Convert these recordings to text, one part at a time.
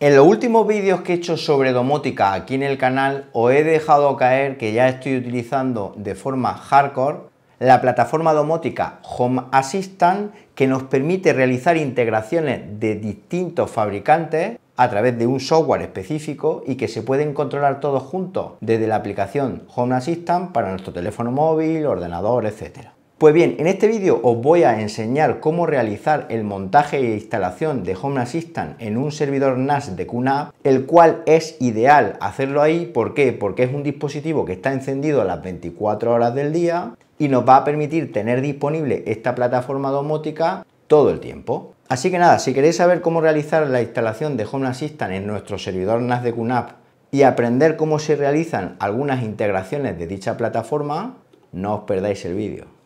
En los últimos vídeos que he hecho sobre domótica aquí en el canal os he dejado caer que ya estoy utilizando de forma hardcore la plataforma domótica Home Assistant que nos permite realizar integraciones de distintos fabricantes a través de un software específico y que se pueden controlar todos juntos desde la aplicación Home Assistant para nuestro teléfono móvil, ordenador, etc. Pues bien, en este vídeo os voy a enseñar cómo realizar el montaje e instalación de Home Assistant en un servidor NAS de QNAP, el cual es ideal hacerlo ahí, ¿por qué? Porque es un dispositivo que está encendido a las 24 horas del día y nos va a permitir tener disponible esta plataforma domótica todo el tiempo. Así que nada, si queréis saber cómo realizar la instalación de Home Assistant en nuestro servidor NAS de QNAP y aprender cómo se realizan algunas integraciones de dicha plataforma, no os perdáis el vídeo.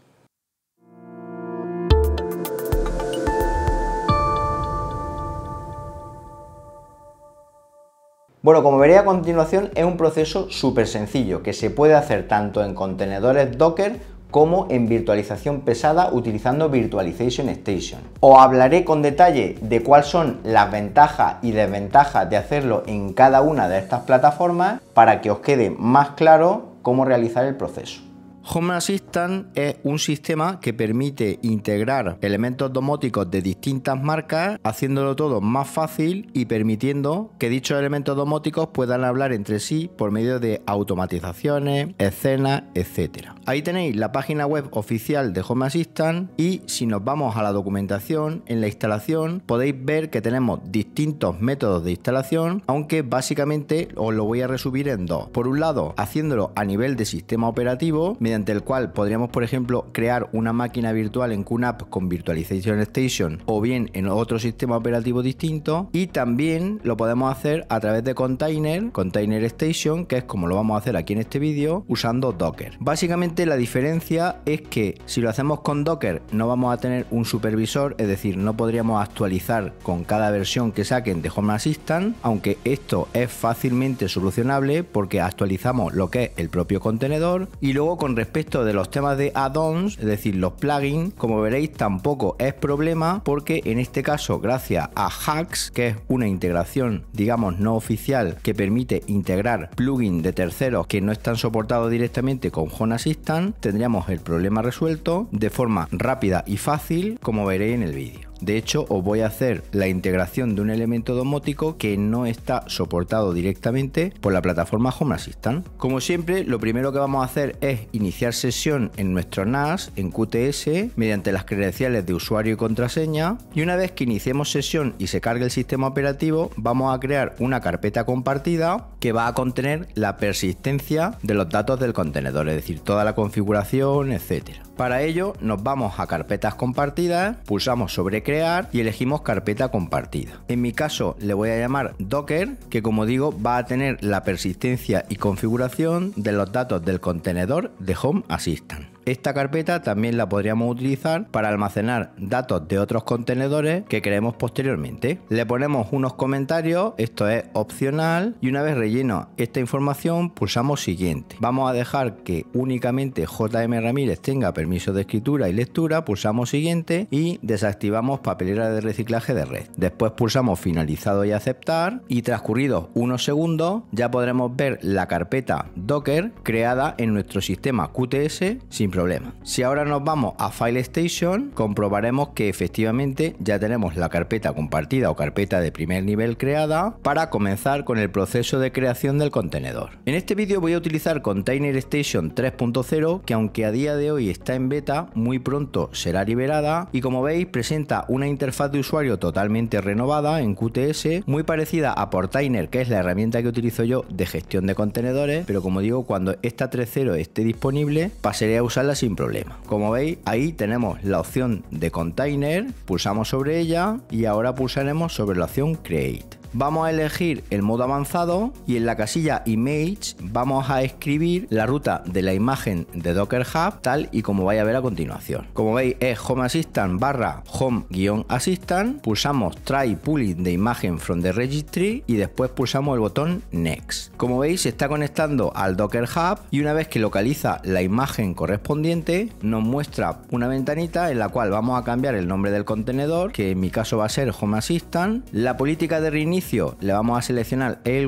Bueno, como veréis a continuación, es un proceso súper sencillo que se puede hacer tanto en contenedores Docker como en virtualización pesada utilizando Virtualization Station. Os hablaré con detalle de cuáles son las ventajas y desventajas de hacerlo en cada una de estas plataformas para que os quede más claro cómo realizar el proceso. Home Assistant es un sistema que permite integrar elementos domóticos de distintas marcas, haciéndolo todo más fácil y permitiendo que dichos elementos domóticos puedan hablar entre sí por medio de automatizaciones, escenas, etc. Ahí tenéis la página web oficial de Home Assistant y si nos vamos a la documentación, en la instalación podéis ver que tenemos distintos métodos de instalación, aunque básicamente os lo voy a resumir en dos. Por un lado, haciéndolo a nivel de sistema operativo, el cual podríamos, por ejemplo, crear una máquina virtual en QNAP con Virtualization Station o bien en otro sistema operativo distinto. Y también lo podemos hacer a través de container, container station, que es como lo vamos a hacer aquí en este vídeo, usando Docker. Básicamente la diferencia es que si lo hacemos con Docker no vamos a tener un supervisor, es decir, no podríamos actualizar con cada versión que saquen de Home Assistant, aunque esto es fácilmente solucionable porque actualizamos lo que es el propio contenedor y luego con respecto de los temas de add-ons, es decir, los plugins, como veréis tampoco es problema porque en este caso gracias a Hacks, que es una integración digamos no oficial que permite integrar plugins de terceros que no están soportados directamente con Home Assistant, tendríamos el problema resuelto de forma rápida y fácil como veréis en el vídeo. De hecho, os voy a hacer la integración de un elemento domótico que no está soportado directamente por la plataforma Home Assistant. Como siempre, lo primero que vamos a hacer es iniciar sesión en nuestro NAS, en QTS, mediante las credenciales de usuario y contraseña. Y una vez que iniciemos sesión y se cargue el sistema operativo, vamos a crear una carpeta compartida que va a contener la persistencia de los datos del contenedor, es decir, toda la configuración, etcétera. Para ello nos vamos a carpetas compartidas, pulsamos sobre crear y elegimos carpeta compartida. En mi caso le voy a llamar Docker, que como digo va a tener la persistencia y configuración de los datos del contenedor de Home Assistant. Esta carpeta también la podríamos utilizar para almacenar datos de otros contenedores que creemos posteriormente. Le ponemos unos comentarios, esto es opcional, y una vez relleno esta información pulsamos siguiente. Vamos a dejar que únicamente JM Ramírez tenga permiso de escritura y lectura, pulsamos siguiente y desactivamos papelera de reciclaje de red. Después pulsamos finalizado y aceptar y transcurridos unos segundos ya podremos ver la carpeta Docker creada en nuestro sistema QTS sin problema. Si ahora nos vamos a file station comprobaremos que efectivamente ya tenemos la carpeta compartida o carpeta de primer nivel creada para comenzar con el proceso de creación del contenedor. En este vídeo voy a utilizar Container Station 3.0 que aunque a día de hoy está en beta, muy pronto será liberada y como veis presenta una interfaz de usuario totalmente renovada en QTS, muy parecida a Portainer que es la herramienta que utilizo yo de gestión de contenedores, pero como digo, cuando esta 3.0 esté disponible pasaré a usar sin problema. Como veis, ahí tenemos la opción de container, pulsamos sobre ella y ahora pulsaremos sobre la opción create vamos a elegir el modo avanzado y en la casilla Image vamos a escribir la ruta de la imagen de Docker Hub tal y como vais a ver a continuación. Como veis es Home Assistant barra Home-Assistant, pulsamos Try Pulling de imagen from the registry y después pulsamos el botón Next. Como veis se está conectando al Docker Hub y una vez que localiza la imagen correspondiente nos muestra una ventanita en la cual vamos a cambiar el nombre del contenedor que en mi caso va a ser Home Assistant, la política de reinicio le vamos a seleccionar el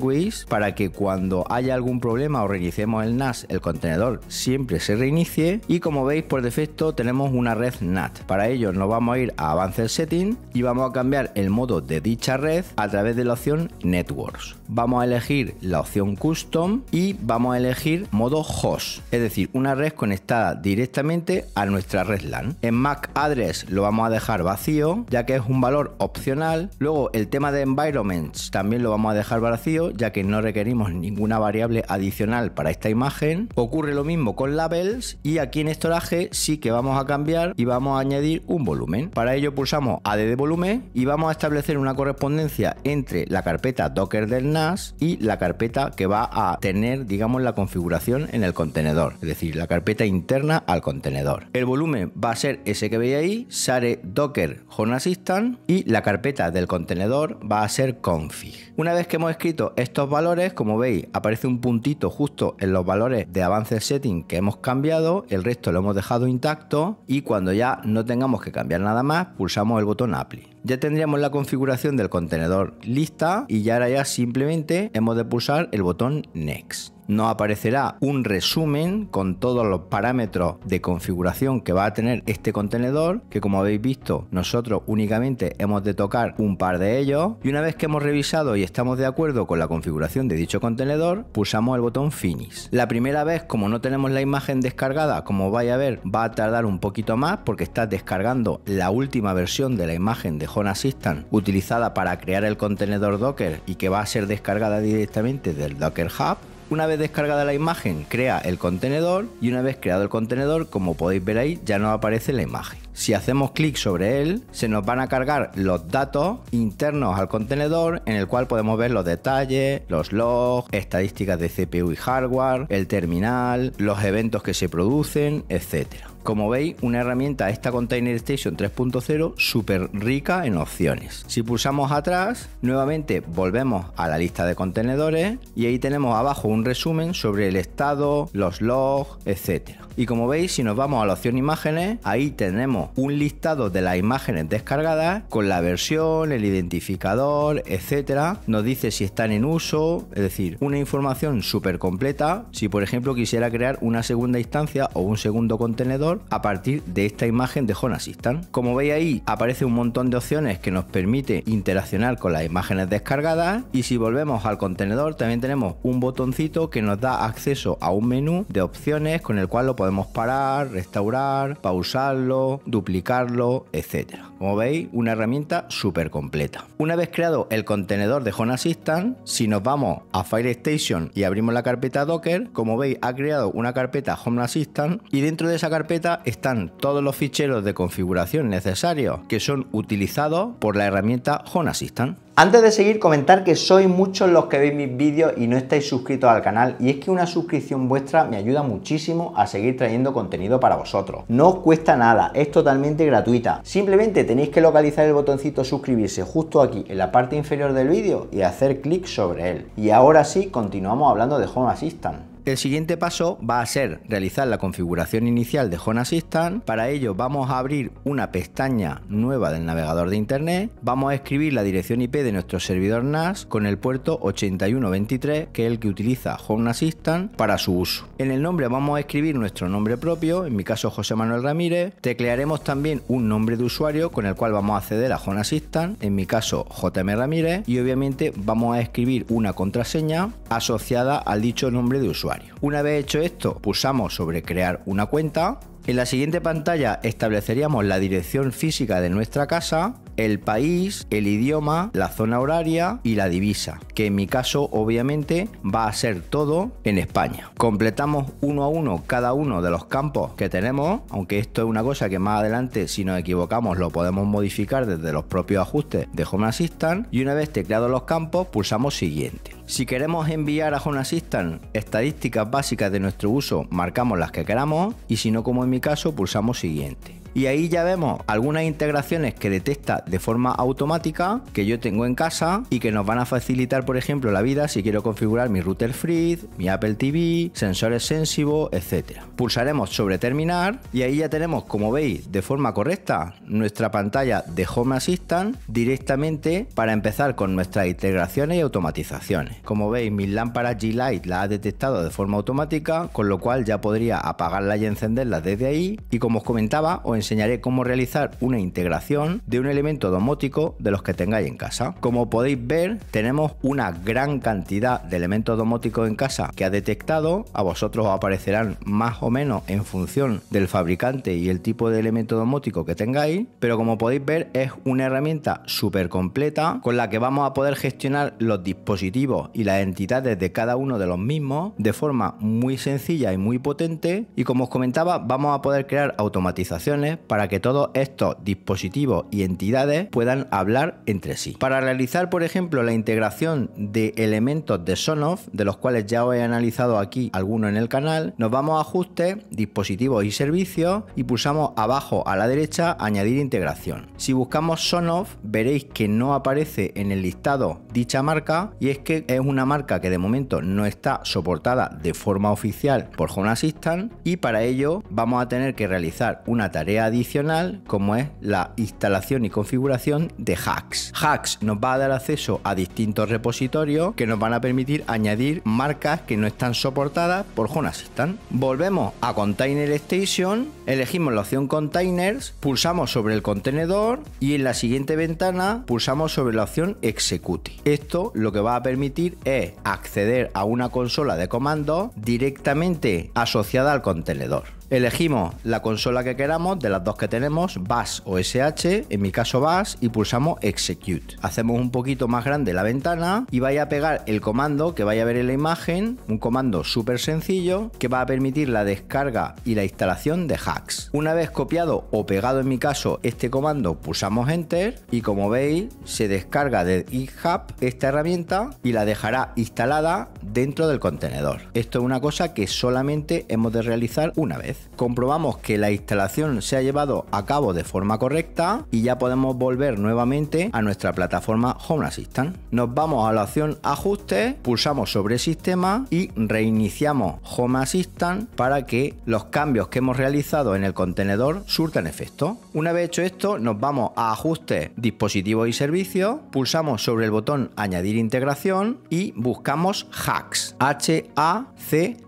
para que cuando haya algún problema o reiniciemos el NAS, el contenedor siempre se reinicie. Y como veis, por defecto tenemos una red NAT. Para ello nos vamos a ir a Advanced Setting y vamos a cambiar el modo de dicha red a través de la opción Networks vamos a elegir la opción Custom y vamos a elegir modo Host, es decir, una red conectada directamente a nuestra red LAN. En MAC Address lo vamos a dejar vacío, ya que es un valor opcional. Luego, el tema de Environments también lo vamos a dejar vacío, ya que no requerimos ninguna variable adicional para esta imagen. Ocurre lo mismo con Labels y aquí en Estoraje sí que vamos a cambiar y vamos a añadir un volumen. Para ello pulsamos ADD de volumen y vamos a establecer una correspondencia entre la carpeta Docker del y la carpeta que va a tener, digamos, la configuración en el contenedor, es decir, la carpeta interna al contenedor. El volumen va a ser ese que veis ahí, sare docker home assistant y la carpeta del contenedor va a ser config. Una vez que hemos escrito estos valores, como veis, aparece un puntito justo en los valores de avance setting que hemos cambiado, el resto lo hemos dejado intacto y cuando ya no tengamos que cambiar nada más, pulsamos el botón apply. Ya tendríamos la configuración del contenedor lista y ya ahora ya simplemente hemos de pulsar el botón Next nos aparecerá un resumen con todos los parámetros de configuración que va a tener este contenedor, que como habéis visto nosotros únicamente hemos de tocar un par de ellos y una vez que hemos revisado y estamos de acuerdo con la configuración de dicho contenedor, pulsamos el botón Finish. La primera vez, como no tenemos la imagen descargada, como vais a ver, va a tardar un poquito más porque está descargando la última versión de la imagen de Home Assistant utilizada para crear el contenedor Docker y que va a ser descargada directamente del Docker Hub una vez descargada la imagen, crea el contenedor y una vez creado el contenedor, como podéis ver ahí, ya no aparece la imagen. Si hacemos clic sobre él, se nos van a cargar los datos internos al contenedor en el cual podemos ver los detalles, los logs, estadísticas de CPU y hardware, el terminal, los eventos que se producen, etcétera. Como veis, una herramienta esta Container Station 3.0 súper rica en opciones. Si pulsamos atrás, nuevamente volvemos a la lista de contenedores y ahí tenemos abajo un resumen sobre el estado, los logs, etc. Y como veis, si nos vamos a la opción imágenes, ahí tenemos un listado de las imágenes descargadas con la versión, el identificador, etcétera. Nos dice si están en uso, es decir, una información súper completa. Si por ejemplo quisiera crear una segunda instancia o un segundo contenedor, a partir de esta imagen de Home Assistant. Como veis ahí aparece un montón de opciones que nos permite interaccionar con las imágenes descargadas y si volvemos al contenedor también tenemos un botoncito que nos da acceso a un menú de opciones con el cual lo podemos parar, restaurar, pausarlo, duplicarlo, etcétera. Como veis, una herramienta súper completa. Una vez creado el contenedor de Home Assistant, si nos vamos a Station y abrimos la carpeta Docker, como veis ha creado una carpeta Home Assistant y dentro de esa carpeta están todos los ficheros de configuración necesarios que son utilizados por la herramienta Home Assistant. Antes de seguir, comentar que sois muchos los que veis mis vídeos y no estáis suscritos al canal y es que una suscripción vuestra me ayuda muchísimo a seguir trayendo contenido para vosotros. No os cuesta nada, es totalmente gratuita. Simplemente tenéis que localizar el botoncito suscribirse justo aquí en la parte inferior del vídeo y hacer clic sobre él. Y ahora sí, continuamos hablando de Home Assistant. El siguiente paso va a ser realizar la configuración inicial de Home Assistant. Para ello vamos a abrir una pestaña nueva del navegador de internet. Vamos a escribir la dirección IP de nuestro servidor NAS con el puerto 8123 que es el que utiliza Home Assistant para su uso. En el nombre vamos a escribir nuestro nombre propio, en mi caso José Manuel Ramírez. Teclearemos también un nombre de usuario con el cual vamos a acceder a Home Assistant, en mi caso JM Ramírez. Y obviamente vamos a escribir una contraseña asociada al dicho nombre de usuario. Una vez hecho esto, pulsamos sobre crear una cuenta. En la siguiente pantalla estableceríamos la dirección física de nuestra casa el país, el idioma, la zona horaria y la divisa, que en mi caso obviamente va a ser todo en España. Completamos uno a uno cada uno de los campos que tenemos, aunque esto es una cosa que más adelante si nos equivocamos lo podemos modificar desde los propios ajustes de Home Assistant y una vez tecleados los campos pulsamos siguiente. Si queremos enviar a Home Assistant estadísticas básicas de nuestro uso, marcamos las que queramos y si no como en mi caso pulsamos siguiente y ahí ya vemos algunas integraciones que detecta de forma automática que yo tengo en casa y que nos van a facilitar, por ejemplo, la vida si quiero configurar mi router free mi Apple TV, sensores sensibo etcétera Pulsaremos sobre terminar y ahí ya tenemos, como veis, de forma correcta nuestra pantalla de Home Assistant directamente para empezar con nuestras integraciones y automatizaciones. Como veis, mis lámparas G-Light la ha detectado de forma automática, con lo cual ya podría apagarla y encenderla desde ahí y como os comentaba, os enseñaré cómo realizar una integración de un elemento domótico de los que tengáis en casa. Como podéis ver, tenemos una gran cantidad de elementos domóticos en casa que ha detectado. A vosotros os aparecerán más o menos en función del fabricante y el tipo de elemento domótico que tengáis. Pero como podéis ver, es una herramienta súper completa con la que vamos a poder gestionar los dispositivos y las entidades de cada uno de los mismos de forma muy sencilla y muy potente. Y como os comentaba, vamos a poder crear automatizaciones para que todos estos dispositivos y entidades puedan hablar entre sí. Para realizar, por ejemplo, la integración de elementos de Sonoff, de los cuales ya os he analizado aquí alguno en el canal, nos vamos a ajustes, dispositivos y servicios y pulsamos abajo a la derecha añadir integración. Si buscamos Sonoff, veréis que no aparece en el listado dicha marca y es que es una marca que de momento no está soportada de forma oficial por Home Assistant y para ello vamos a tener que realizar una tarea adicional como es la instalación y configuración de hacks. Hacks nos va a dar acceso a distintos repositorios que nos van a permitir añadir marcas que no están soportadas por Home Assistant. Volvemos a Container Station, elegimos la opción Containers, pulsamos sobre el contenedor y en la siguiente ventana pulsamos sobre la opción Execute. Esto lo que va a permitir es acceder a una consola de comandos directamente asociada al contenedor. Elegimos la consola que queramos de las dos que tenemos, BAS o SH, en mi caso BAS, y pulsamos Execute. Hacemos un poquito más grande la ventana y vaya a pegar el comando que vaya a ver en la imagen, un comando súper sencillo que va a permitir la descarga y la instalación de hacks. Una vez copiado o pegado en mi caso este comando, pulsamos Enter y como veis se descarga de GitHub esta herramienta y la dejará instalada dentro del contenedor. Esto es una cosa que solamente hemos de realizar una vez. Comprobamos que la instalación se ha llevado a cabo de forma correcta y ya podemos volver nuevamente a nuestra plataforma Home Assistant. Nos vamos a la opción ajustes, pulsamos sobre sistema y reiniciamos Home Assistant para que los cambios que hemos realizado en el contenedor surtan efecto. Una vez hecho esto, nos vamos a ajustes, dispositivos y servicios, pulsamos sobre el botón añadir integración y buscamos hacks, H-A-C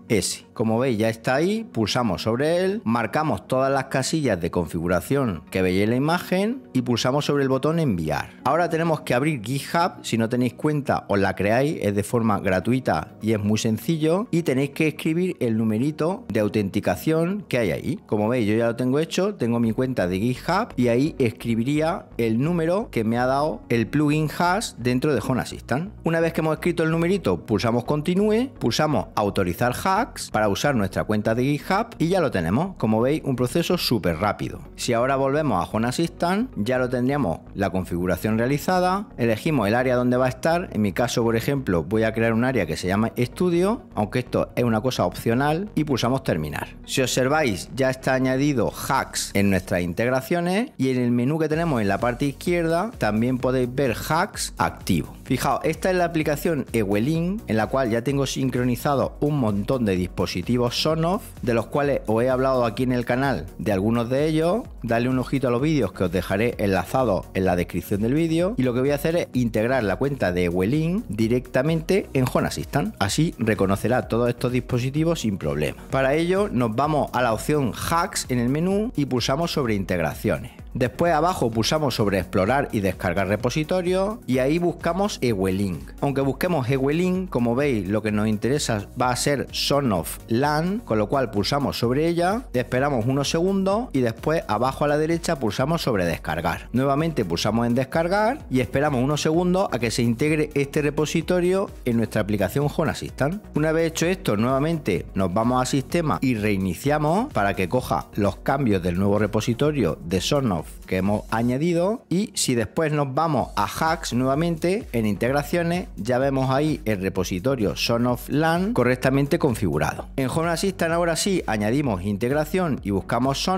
como veis ya está ahí, pulsamos sobre él, marcamos todas las casillas de configuración que veis en la imagen y pulsamos sobre el botón enviar. Ahora tenemos que abrir GitHub, si no tenéis cuenta os la creáis, es de forma gratuita y es muy sencillo y tenéis que escribir el numerito de autenticación que hay ahí. Como veis yo ya lo tengo hecho, tengo mi cuenta de GitHub y ahí escribiría el número que me ha dado el plugin hash dentro de Home Assistant. Una vez que hemos escrito el numerito, pulsamos continúe, pulsamos autorizar hash para usar nuestra cuenta de GitHub y ya lo tenemos. Como veis, un proceso súper rápido. Si ahora volvemos a Home Assistant, ya lo tendríamos la configuración realizada, elegimos el área donde va a estar. En mi caso, por ejemplo, voy a crear un área que se llama estudio, aunque esto es una cosa opcional, y pulsamos terminar. Si observáis, ya está añadido hacks en nuestras integraciones y en el menú que tenemos en la parte izquierda también podéis ver hacks activo. Fijaos, esta es la aplicación Ewelink, en la cual ya tengo sincronizado un montón de dispositivos Sonoff, de los cuales os he hablado aquí en el canal de algunos de ellos. Dale un ojito a los vídeos que os dejaré enlazados en la descripción del vídeo. Y lo que voy a hacer es integrar la cuenta de Ewelink directamente en jonasistan Así reconocerá todos estos dispositivos sin problema. Para ello nos vamos a la opción Hacks en el menú y pulsamos sobre integraciones. Después abajo pulsamos sobre explorar y descargar repositorio y ahí buscamos Ewelink. Aunque busquemos Ewelink, como veis, lo que nos interesa va a ser Sonoff LAN, con lo cual pulsamos sobre ella, esperamos unos segundos y después abajo a la derecha pulsamos sobre descargar. Nuevamente pulsamos en descargar y esperamos unos segundos a que se integre este repositorio en nuestra aplicación Home Assistant. Una vez hecho esto, nuevamente nos vamos a sistema y reiniciamos para que coja los cambios del nuevo repositorio de Sonoff que hemos añadido. Y si después nos vamos a hacks nuevamente, en integraciones, ya vemos ahí el repositorio Son LAN correctamente configurado. En Home Assistant ahora sí añadimos integración y buscamos Son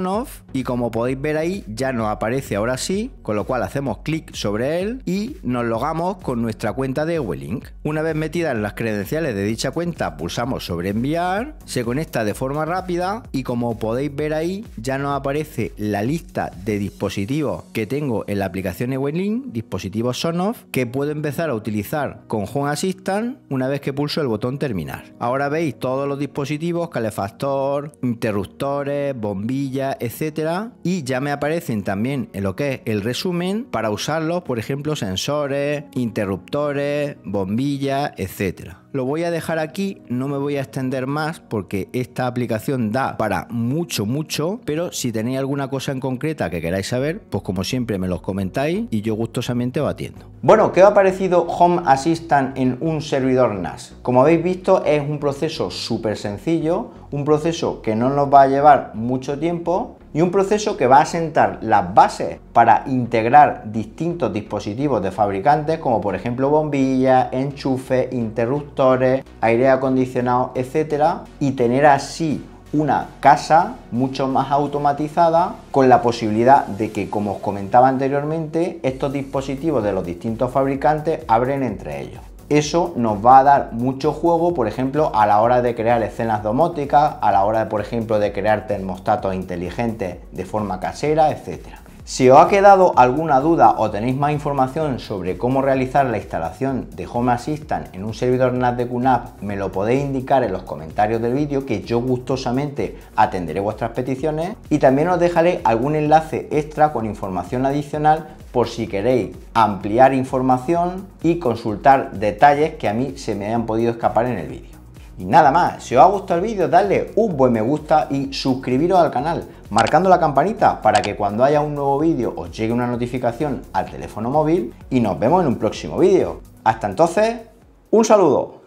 y como podéis ver ahí ya nos aparece ahora sí, con lo cual hacemos clic sobre él y nos logamos con nuestra cuenta de Welink. Una vez metidas las credenciales de dicha cuenta, pulsamos sobre enviar, se conecta de forma rápida y como podéis ver ahí ya nos aparece la lista de dispositivos que tengo en la aplicación Ewelink, dispositivos Sonoff, que puedo empezar a utilizar con Home Assistant una vez que pulso el botón terminar. Ahora veis todos los dispositivos, calefactor, interruptores, bombillas, etcétera, y ya me aparecen también en lo que es el resumen para usarlos, por ejemplo, sensores, interruptores, bombillas, etcétera. Lo voy a dejar aquí, no me voy a extender más porque esta aplicación da para mucho, mucho, pero si tenéis alguna cosa en concreta que queráis saber, pues como siempre me los comentáis y yo gustosamente os atiendo. Bueno, ¿qué os ha parecido Home Assistant en un servidor NAS? Como habéis visto es un proceso súper sencillo, un proceso que no nos va a llevar mucho tiempo y un proceso que va a sentar las bases para integrar distintos dispositivos de fabricantes como por ejemplo bombillas, enchufes, interruptores, aire acondicionado, etcétera y tener así una casa mucho más automatizada con la posibilidad de que, como os comentaba anteriormente, estos dispositivos de los distintos fabricantes abren entre ellos. Eso nos va a dar mucho juego, por ejemplo, a la hora de crear escenas domóticas, a la hora, por ejemplo, de crear termostatos inteligentes de forma casera, etcétera. Si os ha quedado alguna duda o tenéis más información sobre cómo realizar la instalación de Home Assistant en un servidor NAS de QNAP, me lo podéis indicar en los comentarios del vídeo que yo gustosamente atenderé vuestras peticiones y también os dejaré algún enlace extra con información adicional por si queréis ampliar información y consultar detalles que a mí se me hayan podido escapar en el vídeo. Y nada más, si os ha gustado el vídeo, dadle un buen me gusta y suscribiros al canal, marcando la campanita para que cuando haya un nuevo vídeo os llegue una notificación al teléfono móvil y nos vemos en un próximo vídeo. Hasta entonces, un saludo.